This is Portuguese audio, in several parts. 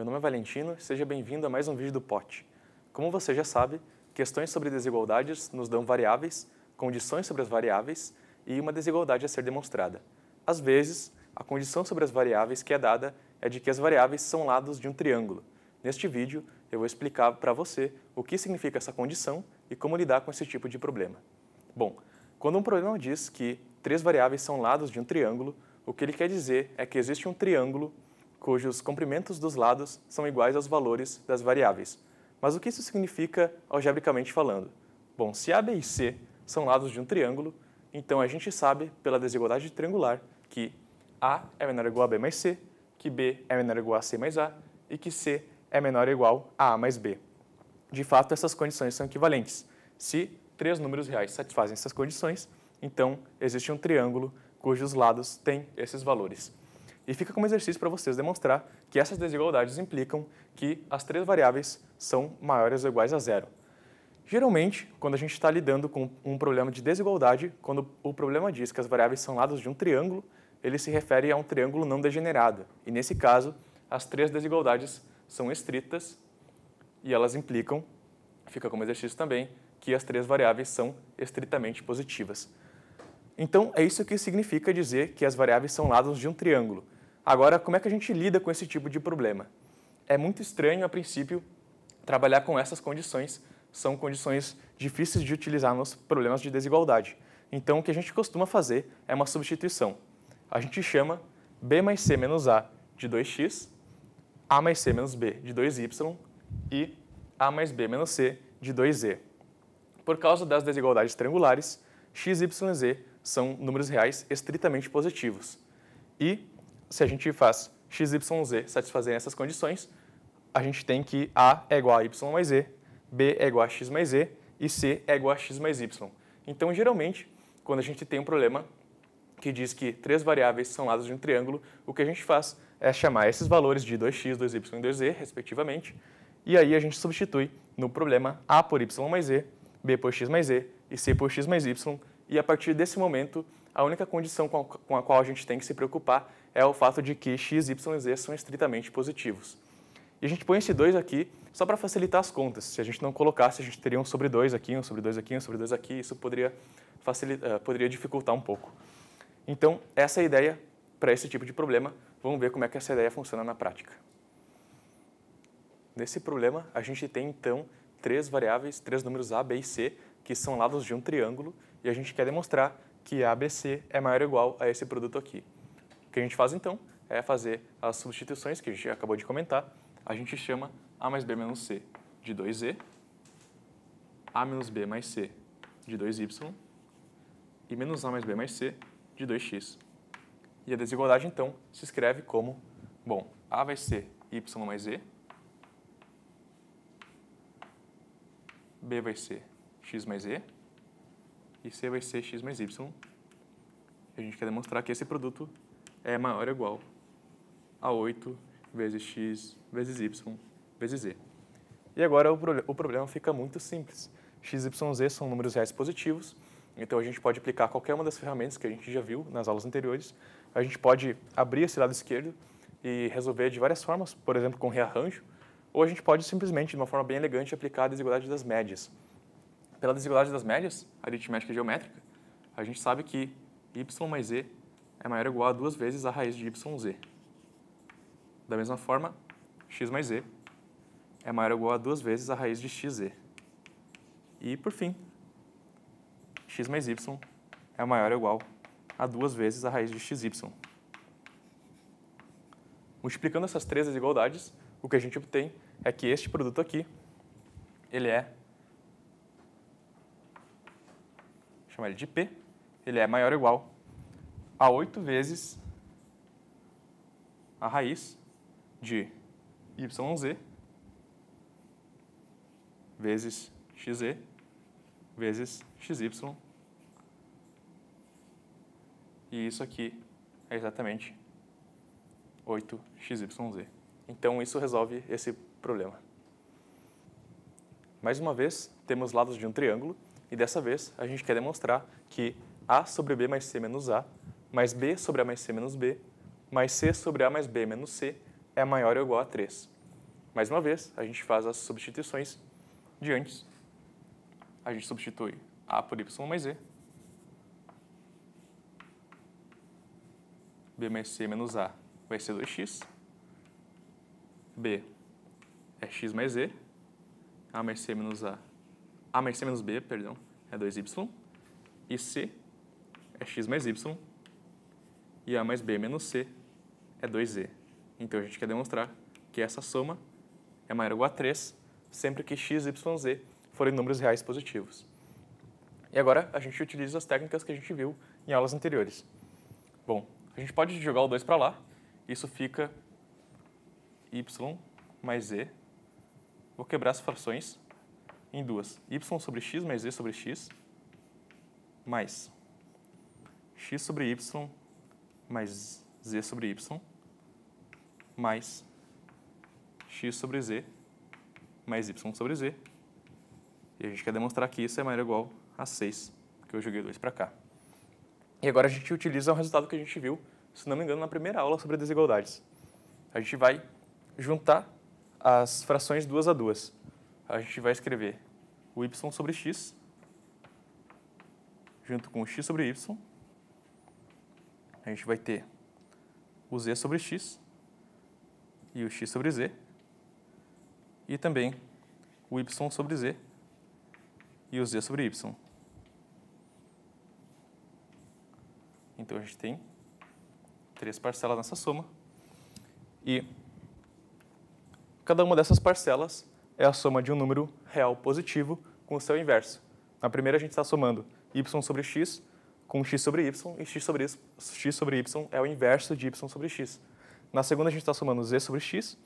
Meu nome é Valentino, seja bem-vindo a mais um vídeo do POT. Como você já sabe, questões sobre desigualdades nos dão variáveis, condições sobre as variáveis e uma desigualdade a ser demonstrada. Às vezes, a condição sobre as variáveis que é dada é de que as variáveis são lados de um triângulo. Neste vídeo, eu vou explicar para você o que significa essa condição e como lidar com esse tipo de problema. Bom, quando um problema diz que três variáveis são lados de um triângulo, o que ele quer dizer é que existe um triângulo cujos comprimentos dos lados são iguais aos valores das variáveis. Mas o que isso significa algebricamente falando? Bom, se A, B e C são lados de um triângulo, então a gente sabe pela desigualdade triangular que A é menor ou igual a B mais C, que B é menor ou igual a C mais A e que C é menor ou igual a A mais B. De fato, essas condições são equivalentes. Se três números reais satisfazem essas condições, então existe um triângulo cujos lados têm esses valores. E fica como exercício para vocês demonstrar que essas desigualdades implicam que as três variáveis são maiores ou iguais a zero. Geralmente, quando a gente está lidando com um problema de desigualdade, quando o problema diz que as variáveis são lados de um triângulo, ele se refere a um triângulo não degenerado. E nesse caso, as três desigualdades são estritas e elas implicam, fica como exercício também, que as três variáveis são estritamente positivas. Então, é isso que significa dizer que as variáveis são lados de um triângulo. Agora, como é que a gente lida com esse tipo de problema? É muito estranho, a princípio, trabalhar com essas condições. São condições difíceis de utilizar nos problemas de desigualdade. Então, o que a gente costuma fazer é uma substituição. A gente chama b mais c menos a de 2x, a mais c menos b de 2y e a mais b menos c de 2z. Por causa das desigualdades triangulares, x, y e z são números reais estritamente positivos. E se a gente faz x, y, z essas condições, a gente tem que A é igual a y mais z, B é igual a x mais z e C é igual a x mais y. Então, geralmente, quando a gente tem um problema que diz que três variáveis são lados de um triângulo, o que a gente faz é chamar esses valores de 2x, 2y e 2z, respectivamente, e aí a gente substitui no problema A por y mais z, B por x mais z e C por x mais y, e a partir desse momento, a única condição com a qual a gente tem que se preocupar é o fato de que x, y e z são estritamente positivos. E a gente põe esse 2 aqui só para facilitar as contas. Se a gente não colocasse, a gente teria um sobre 2 aqui, um sobre 2 aqui, um sobre 2 aqui. Isso poderia, eh, poderia dificultar um pouco. Então, essa é a ideia para esse tipo de problema. Vamos ver como é que essa ideia funciona na prática. Nesse problema, a gente tem, então, três variáveis, três números A, B e C, que são lados de um triângulo, e a gente quer demonstrar que ABC é maior ou igual a esse produto aqui. O que a gente faz então é fazer as substituições que a gente acabou de comentar. A gente chama A mais B menos C de 2Z, A menos B mais C de 2Y e menos A mais B mais C de 2X. E a desigualdade, então, se escreve como, bom, A vai ser Y mais Z, B vai ser X mais E, e C vai ser x mais y. E a gente quer demonstrar que esse produto é maior ou igual a 8 vezes x vezes y vezes z. E agora o, pro, o problema fica muito simples. x, y, z são números reais positivos, então a gente pode aplicar qualquer uma das ferramentas que a gente já viu nas aulas anteriores. A gente pode abrir esse lado esquerdo e resolver de várias formas, por exemplo, com rearranjo, ou a gente pode simplesmente, de uma forma bem elegante, aplicar a desigualdade das médias pela desigualdade das médias aritmética e geométrica, a gente sabe que y mais z é maior ou igual a duas vezes a raiz de yz. Da mesma forma, x mais z é maior ou igual a duas vezes a raiz de xz. E, por fim, x mais y é maior ou igual a duas vezes a raiz de xy. Multiplicando essas três desigualdades, o que a gente obtém é que este produto aqui, ele é chamar ele de P, ele é maior ou igual a 8 vezes a raiz de yz vezes xz vezes xy. E isso aqui é exatamente 8xyz. Então isso resolve esse problema. Mais uma vez, temos lados de um triângulo e dessa vez, a gente quer demonstrar que A sobre B mais C menos A, mais B sobre A mais C menos B, mais C sobre A mais B menos C é maior ou igual a 3. Mais uma vez, a gente faz as substituições de antes. A gente substitui A por Y mais E, B mais C menos A vai ser 2x, B é x mais E, A mais C menos A a mais C menos B, perdão, é 2y. E C é x mais y. E A mais B menos C é 2z. Então a gente quer demonstrar que essa soma é maior ou igual a 3 sempre que x, y, z forem números reais positivos. E agora a gente utiliza as técnicas que a gente viu em aulas anteriores. Bom, a gente pode jogar o 2 para lá, isso fica y mais z. Vou quebrar as frações, em duas. y sobre x mais z sobre x mais x sobre y mais z sobre y mais x sobre z mais y sobre z. E a gente quer demonstrar que isso é maior ou igual a 6, porque eu joguei 2 para cá. E agora a gente utiliza o resultado que a gente viu, se não me engano, na primeira aula sobre desigualdades. A gente vai juntar as frações duas a duas a gente vai escrever o y sobre x junto com o x sobre y. A gente vai ter o z sobre x e o x sobre z e também o y sobre z e o z sobre y. Então a gente tem três parcelas nessa soma e cada uma dessas parcelas é a soma de um número real positivo com o seu inverso. Na primeira, a gente está somando y sobre x com x sobre y, e x sobre, x sobre y é o inverso de y sobre x. Na segunda, a gente está somando z sobre x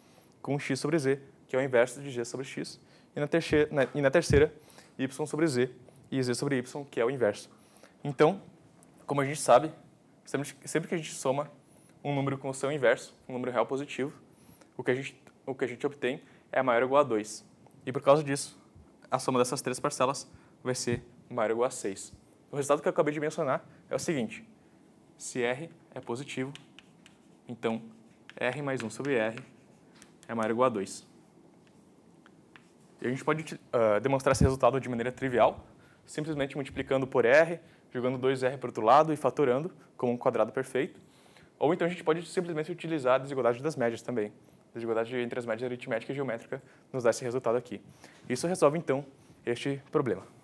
com x sobre z, que é o inverso de g sobre x. E na, terceira, e na terceira, y sobre z e z sobre y, que é o inverso. Então, como a gente sabe, sempre, sempre que a gente soma um número com o seu inverso, um número real positivo, o que a gente, o que a gente obtém é maior ou igual a 2. E por causa disso, a soma dessas três parcelas vai ser maior ou igual a 6. O resultado que eu acabei de mencionar é o seguinte. Se R é positivo, então R mais 1 sobre R é maior ou igual a 2. E a gente pode uh, demonstrar esse resultado de maneira trivial, simplesmente multiplicando por R, jogando 2R para o outro lado e fatorando como um quadrado perfeito. Ou então a gente pode simplesmente utilizar a desigualdade das médias também desigualdade entre as médias aritmética e geométrica nos dá esse resultado aqui. Isso resolve, então, este problema.